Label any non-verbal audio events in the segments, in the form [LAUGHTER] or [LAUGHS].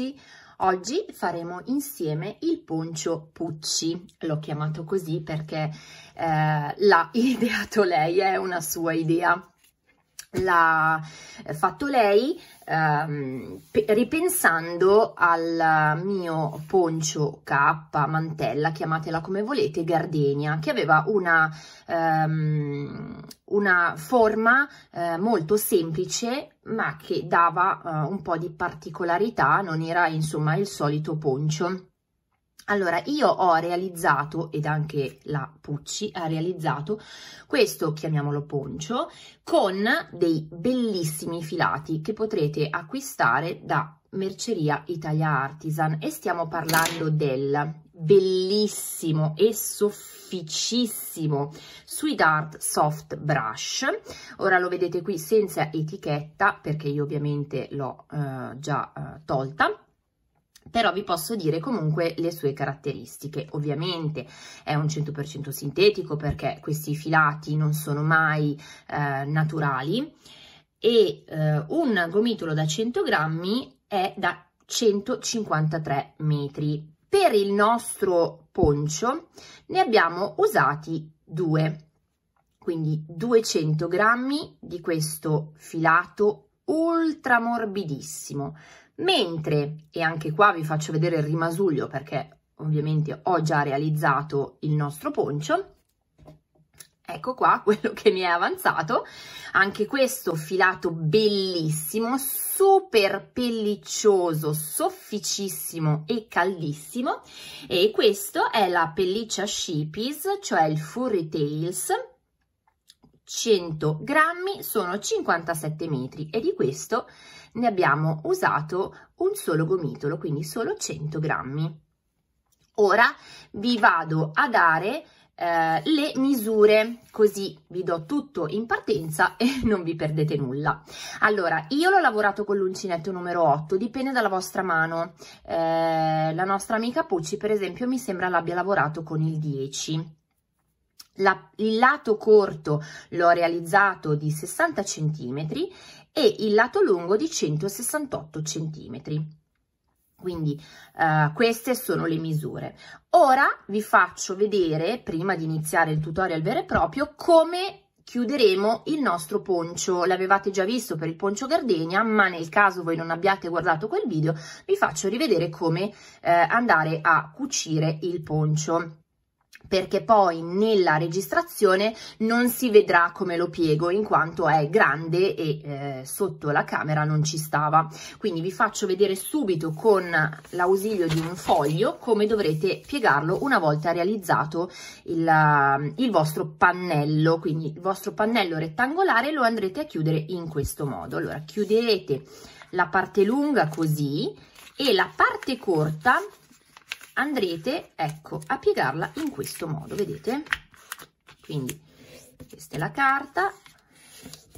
amici! Oggi faremo insieme il poncio Pucci, l'ho chiamato così perché eh, l'ha [LAUGHS] ideato lei, è una sua idea. L'ha eh, fatto lei ehm, ripensando al mio poncio K, mantella, chiamatela come volete, Gardenia, che aveva una, ehm, una forma eh, molto semplice ma che dava uh, un po' di particolarità, non era insomma il solito poncio. Allora, io ho realizzato, ed anche la Pucci ha realizzato, questo, chiamiamolo poncio, con dei bellissimi filati che potrete acquistare da Merceria Italia Artisan e stiamo parlando del bellissimo e sofficissimo sui Dart Soft Brush. Ora lo vedete qui senza etichetta perché io ovviamente l'ho eh, già eh, tolta però vi posso dire comunque le sue caratteristiche. Ovviamente è un 100% sintetico perché questi filati non sono mai eh, naturali e eh, un gomitolo da 100 grammi è da 153 metri per il nostro poncio ne abbiamo usati due quindi 200 grammi di questo filato ultra morbidissimo mentre e anche qua vi faccio vedere il rimasuglio perché ovviamente ho già realizzato il nostro poncio ecco qua [LAUGHS] quello che mi è avanzato anche questo filato bellissimo super pelliccioso, sofficissimo e caldissimo e questo è la pelliccia Sheepies, cioè il Furry Tails 100 grammi sono 57 metri e di questo ne abbiamo usato un solo gomitolo, quindi solo 100 grammi. Ora vi vado a dare eh, le misure, così vi do tutto in partenza [LAUGHS] e non vi perdete nulla. Allora, io l'ho lavorato con l'uncinetto numero 8, dipende dalla vostra mano. Eh, la nostra amica Pucci, per esempio, mi sembra l'abbia lavorato con il 10. La, il lato corto l'ho realizzato di 60 cm e il lato lungo di 168 cm. Quindi eh, queste sono le misure. Ora vi faccio vedere, prima di iniziare il tutorial vero e proprio, come chiuderemo il nostro poncio. L'avevate già visto per il poncio Gardenia, ma nel caso voi non abbiate guardato quel video, vi faccio rivedere come eh, andare a cucire il poncio perché poi nella registrazione non si vedrà come lo piego in quanto è grande e eh, sotto la camera non ci stava quindi vi faccio vedere subito con l'ausilio di un foglio come dovrete piegarlo una volta realizzato il, il vostro pannello quindi il vostro pannello rettangolare lo andrete a chiudere in questo modo allora chiuderete la parte lunga così e la parte corta andrete ecco a piegarla in questo modo vedete quindi questa è la carta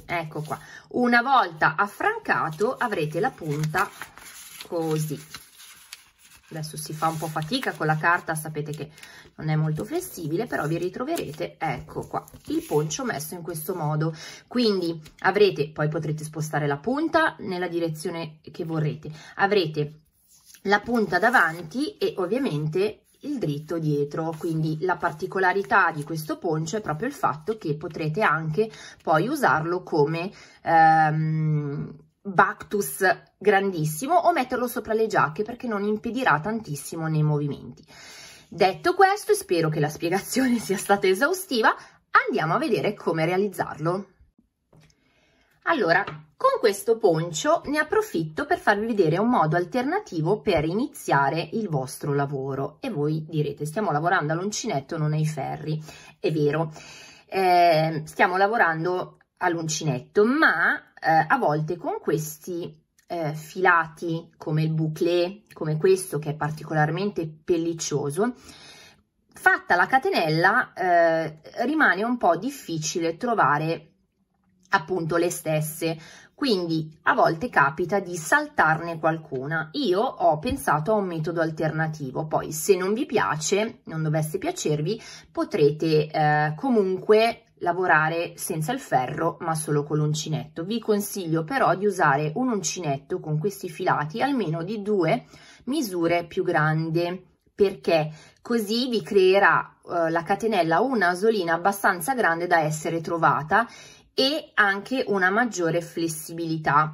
ecco qua una volta affrancato avrete la punta così adesso si fa un po' fatica con la carta sapete che non è molto flessibile però vi ritroverete ecco qua il poncio messo in questo modo quindi avrete poi potrete spostare la punta nella direzione che vorrete avrete la punta davanti e ovviamente il dritto dietro quindi la particolarità di questo poncio è proprio il fatto che potrete anche poi usarlo come ehm, Bactus grandissimo o metterlo sopra le giacche perché non impedirà tantissimo nei movimenti. Detto questo, e spero che la spiegazione [LAUGHS] sia stata esaustiva, andiamo a vedere come realizzarlo. Allora, con questo poncio ne approfitto per farvi vedere un modo alternativo per iniziare il vostro lavoro e voi direte stiamo lavorando all'uncinetto non ai ferri, è vero, eh, stiamo lavorando all'uncinetto ma eh, a volte con questi eh, filati come il bouclé, come questo che è particolarmente pelliccioso, fatta la catenella eh, rimane un po' difficile trovare appunto le stesse quindi a volte capita di saltarne qualcuna. Io ho pensato a un metodo alternativo, poi se non vi piace, non dovesse piacervi, potrete eh, comunque lavorare senza il ferro ma solo con l'uncinetto. Vi consiglio però di usare un uncinetto con questi filati almeno di due misure più grandi perché così vi creerà eh, la catenella una asolina abbastanza grande da essere trovata e anche una maggiore flessibilità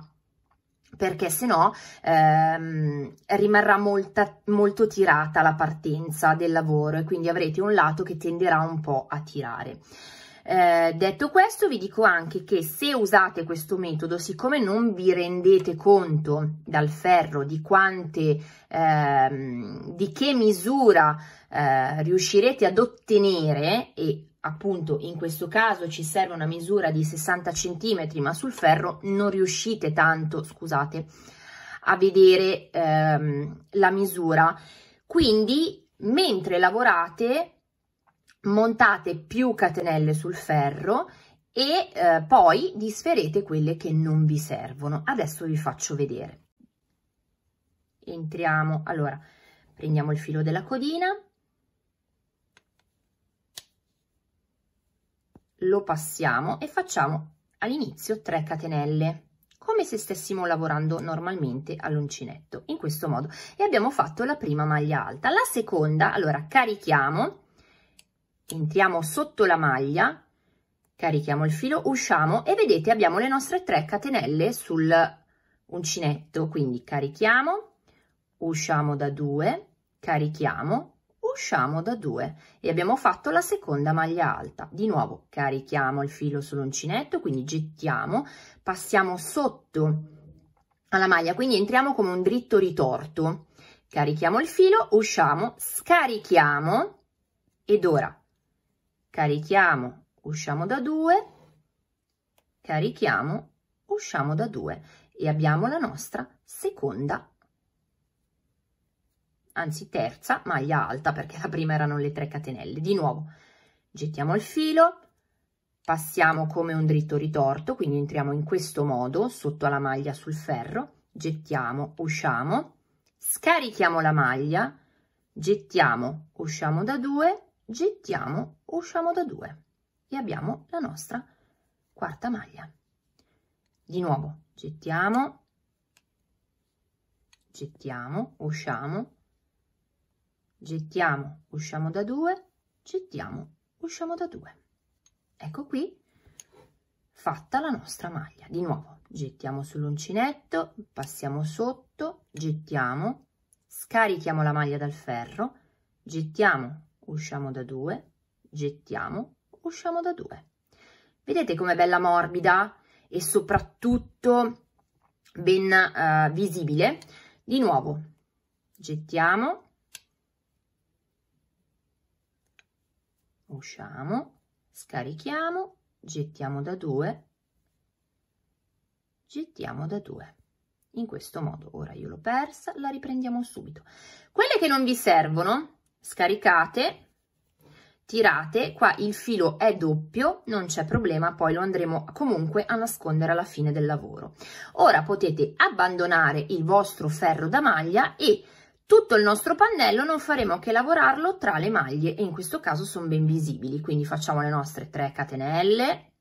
perché se no ehm, rimarrà molta, molto tirata la partenza del lavoro e quindi avrete un lato che tenderà un po' a tirare. Eh, detto questo vi dico anche che se usate questo metodo siccome non vi rendete conto dal ferro di quante ehm, di che misura eh, riuscirete ad ottenere e appunto in questo caso ci serve una misura di 60 cm, ma sul ferro non riuscite tanto, scusate, a vedere ehm, la misura. Quindi mentre lavorate montate più catenelle sul ferro e eh, poi disferete quelle che non vi servono. Adesso vi faccio vedere. Entriamo, allora prendiamo il filo della codina lo passiamo e facciamo all'inizio 3 catenelle come se stessimo lavorando normalmente all'uncinetto in questo modo e abbiamo fatto la prima maglia alta la seconda allora carichiamo entriamo sotto la maglia carichiamo il filo usciamo e vedete abbiamo le nostre 3 catenelle sul uncinetto quindi carichiamo usciamo da 2 carichiamo usciamo da due e abbiamo fatto la seconda maglia alta di nuovo carichiamo il filo sull'uncinetto quindi gettiamo passiamo sotto alla maglia quindi entriamo come un dritto ritorto carichiamo il filo usciamo scarichiamo ed ora carichiamo usciamo da due carichiamo usciamo da due e abbiamo la nostra seconda anzi terza maglia alta perché la prima erano le 3 catenelle di nuovo gettiamo il filo passiamo come un dritto ritorto quindi entriamo in questo modo sotto la maglia sul ferro gettiamo usciamo scarichiamo la maglia gettiamo usciamo da due gettiamo usciamo da due e abbiamo la nostra quarta maglia di nuovo gettiamo gettiamo usciamo gettiamo, usciamo da 2, gettiamo, usciamo da 2. Ecco qui fatta la nostra maglia. Di nuovo, gettiamo sull'uncinetto, passiamo sotto, gettiamo, scarichiamo la maglia dal ferro, gettiamo, usciamo da 2, gettiamo, usciamo da 2. Vedete com'è bella morbida e soprattutto ben uh, visibile? Di nuovo, gettiamo, usciamo, scarichiamo, gettiamo da due, gettiamo da due. In questo modo, ora io l'ho persa, la riprendiamo subito. Quelle che non vi servono, scaricate, tirate, qua il filo è doppio, non c'è problema, poi lo andremo comunque a nascondere alla fine del lavoro. Ora potete abbandonare il vostro ferro da maglia e tutto il nostro pannello non faremo che lavorarlo tra le maglie e in questo caso sono ben visibili, quindi facciamo le nostre 3 catenelle,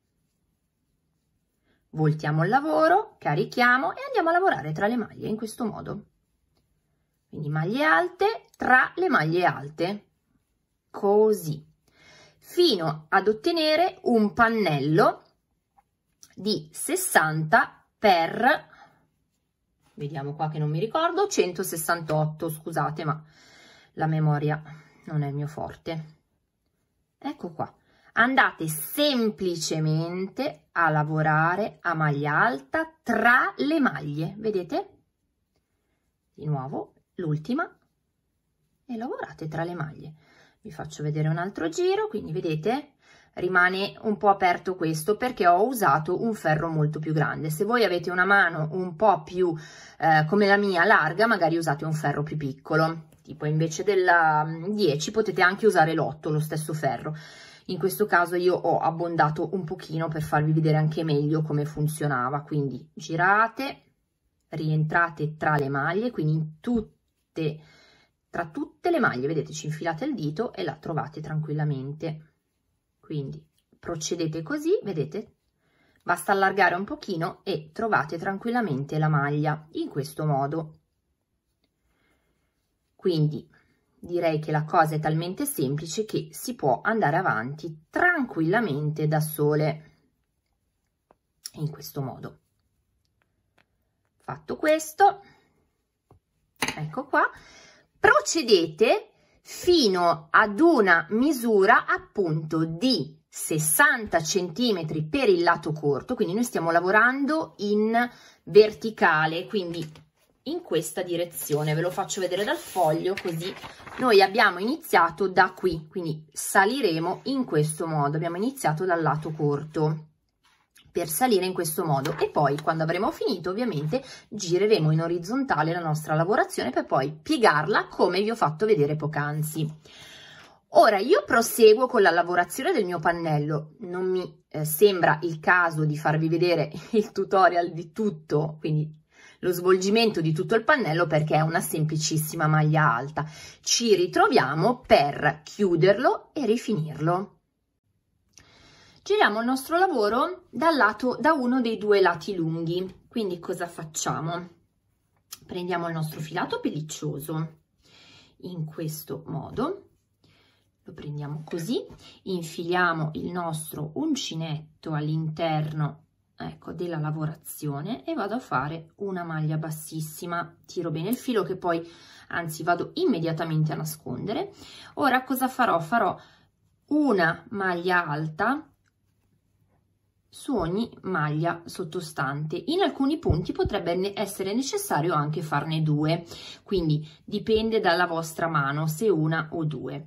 voltiamo il lavoro, carichiamo e andiamo a lavorare tra le maglie in questo modo. Quindi maglie alte tra le maglie alte, così, fino ad ottenere un pannello di 60 per vediamo qua che non mi ricordo, 168, scusate ma la memoria non è il mio forte. Ecco qua, andate semplicemente a lavorare a maglia alta tra le maglie, vedete? Di nuovo l'ultima e lavorate tra le maglie. Vi faccio vedere un altro giro, quindi vedete rimane un po' aperto questo perché ho usato un ferro molto più grande. Se voi avete una mano un po' più eh, come la mia larga, magari usate un ferro più piccolo, tipo invece della 10 mm, potete anche usare l'8, lo stesso ferro. In questo caso io ho abbondato un pochino per farvi vedere anche meglio come funzionava, quindi girate, rientrate tra le maglie, quindi tutte, tra tutte le maglie, vedete, ci infilate il dito e la trovate tranquillamente. Quindi procedete così, vedete? Basta allargare un pochino e trovate tranquillamente la maglia in questo modo. Quindi direi che la cosa è talmente semplice che si può andare avanti tranquillamente da sole in questo modo fatto questo ecco qua procedete fino ad una misura appunto di 60 cm per il lato corto, quindi noi stiamo lavorando in verticale, quindi in questa direzione, ve lo faccio vedere dal foglio così noi abbiamo iniziato da qui, quindi saliremo in questo modo, abbiamo iniziato dal lato corto per salire in questo modo e poi quando avremo finito ovviamente gireremo in orizzontale la nostra lavorazione per poi piegarla come vi ho fatto vedere poc'anzi. Ora io proseguo con la lavorazione del mio pannello, non mi eh, sembra il caso di farvi vedere [LAUGHS] il tutorial di tutto, quindi lo svolgimento di tutto il pannello perché è una semplicissima maglia alta. Ci ritroviamo per chiuderlo e rifinirlo. Giriamo il nostro lavoro dal lato, da uno dei due lati lunghi. Quindi cosa facciamo? Prendiamo il nostro filato pelliccioso in questo modo, lo prendiamo così, infiliamo il nostro uncinetto all'interno ecco, della lavorazione e vado a fare una maglia bassissima. Tiro bene il filo che poi, anzi, vado immediatamente a nascondere. Ora cosa farò? Farò una maglia alta su ogni maglia sottostante. In alcuni punti potrebbe essere necessario anche farne due, quindi dipende dalla vostra mano se una o due.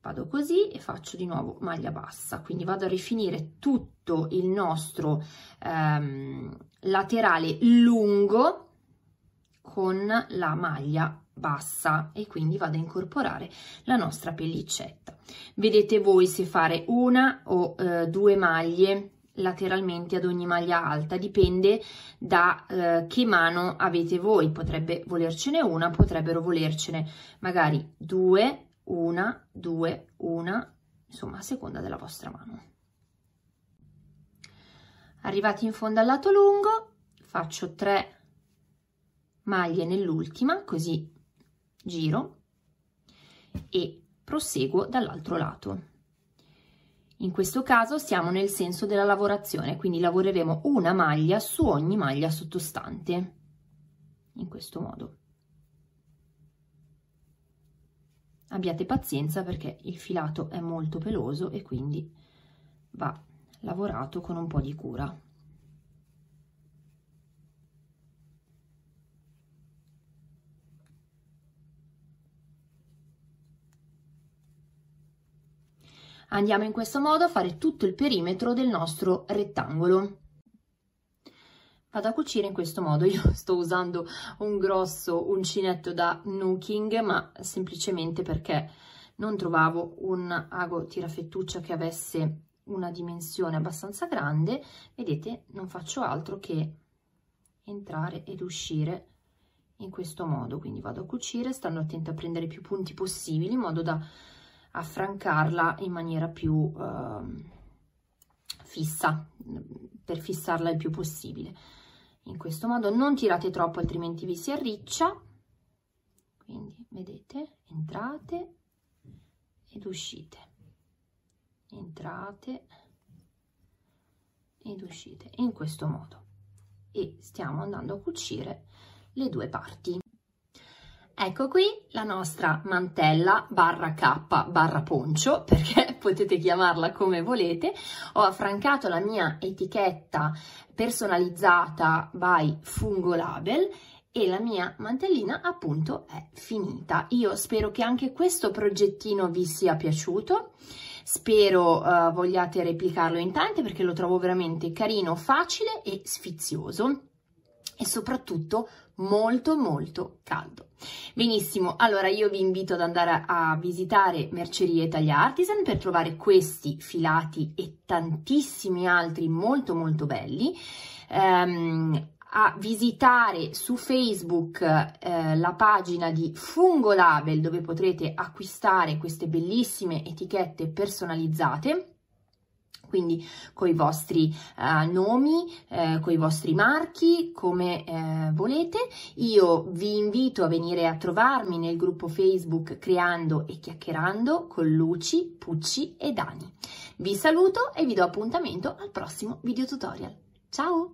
Vado così e faccio di nuovo maglia bassa, quindi vado a rifinire tutto il nostro ehm, laterale lungo con la maglia bassa e quindi vado a incorporare la nostra pellicetta. Vedete voi se fare una o eh, due maglie lateralmente ad ogni maglia alta, dipende da eh, che mano avete voi, potrebbe volercene una, potrebbero volercene magari due, una, due, una, insomma a seconda della vostra mano. Arrivati in fondo al lato lungo faccio 3 maglie nell'ultima, così giro e proseguo dall'altro lato. In questo caso siamo nel senso della lavorazione, quindi lavoreremo una maglia su ogni maglia sottostante, in questo modo. Abbiate pazienza perché il filato è molto peloso e quindi va lavorato con un po' di cura. Andiamo in questo modo a fare tutto il perimetro del nostro rettangolo. Vado a cucire in questo modo, io [LAUGHS] sto usando un grosso uncinetto da nuking, ma semplicemente perché non trovavo un ago tirafettuccia che avesse una dimensione abbastanza grande, vedete non faccio altro che entrare ed uscire in questo modo, quindi vado a cucire stando attento a prendere più punti possibili in modo da affrancarla in maniera più eh, fissa, per fissarla il più possibile. In questo modo non tirate troppo, altrimenti vi si arriccia. Quindi, vedete, entrate ed uscite. Entrate ed uscite, in questo modo. E stiamo andando a cucire le due parti. Ecco qui la nostra mantella barra K barra poncio, [LAUGHS] perché potete chiamarla come volete. Ho affrancato la mia etichetta personalizzata by Fungo Label e la mia mantellina appunto è finita. Io spero che anche questo progettino vi sia piaciuto spero uh, vogliate replicarlo in tante perché lo trovo veramente carino, facile e sfizioso e soprattutto molto molto caldo. Benissimo, allora io vi invito ad andare a, visitare Mercerie Italia Artisan per trovare questi filati e tantissimi altri molto molto belli. Um, a visitare su Facebook eh, la pagina di Fungo Label dove potrete acquistare queste bellissime etichette personalizzate quindi con i vostri eh, nomi, eh, con i vostri marchi, come eh, volete. Io vi invito a venire a trovarmi nel gruppo Facebook Creando e Chiacchierando con Luci, Pucci e Dani. Vi saluto e vi do appuntamento al prossimo video tutorial. Ciao!